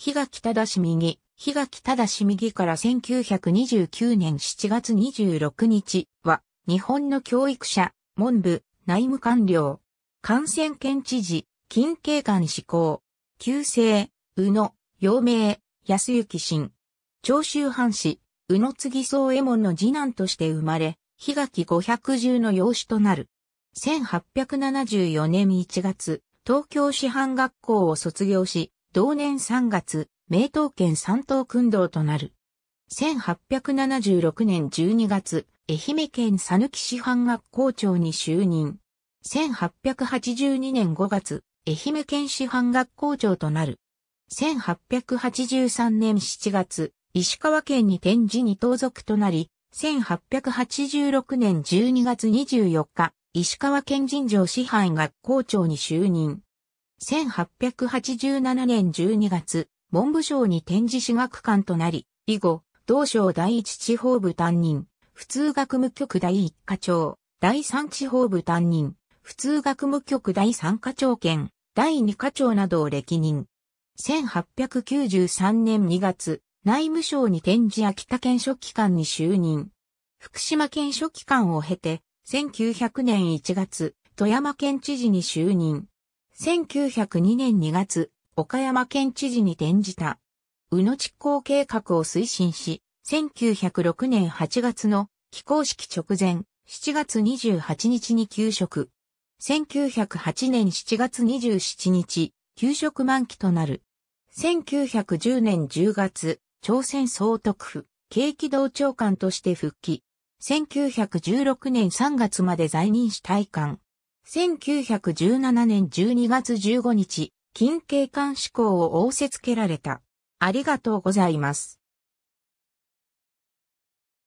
日垣正右、日垣正右から1929年7月26日は、日本の教育者、文部、内務官僚、感染県知事、近景官志向、旧姓、宇野、陽明、安幸新、長州藩士、宇野次宗右衛門の次男として生まれ、日垣510の養子となる。1874年1月、東京師範学校を卒業し、同年3月、名東県三刀訓道となる。1876年12月、愛媛県佐抜市藩学校長に就任。1882年5月、愛媛県師範学校長となる。1883年7月、石川県に転じに盗賊となり、1886年12月24日、石川県人情師範学校長に就任。1887年12月、文部省に展示史学館となり、以後、同省第一地方部担任、普通学務局第一課長、第三地方部担任、普通学務局第三課長兼、第二課長などを歴任。1893年2月、内務省に展示秋田県書記官に就任。福島県書記官を経て、1900年1月、富山県知事に就任。1902年2月、岡山県知事に転じた。宇野地工計画を推進し、1906年8月の起工式直前、7月28日に休職。1908年7月27日、休職満期となる。1910年10月、朝鮮総督府、景気道長官として復帰。1916年3月まで在任し退官。1917年12月15日、近景官志向を仰せつけられた。ありがとうございます。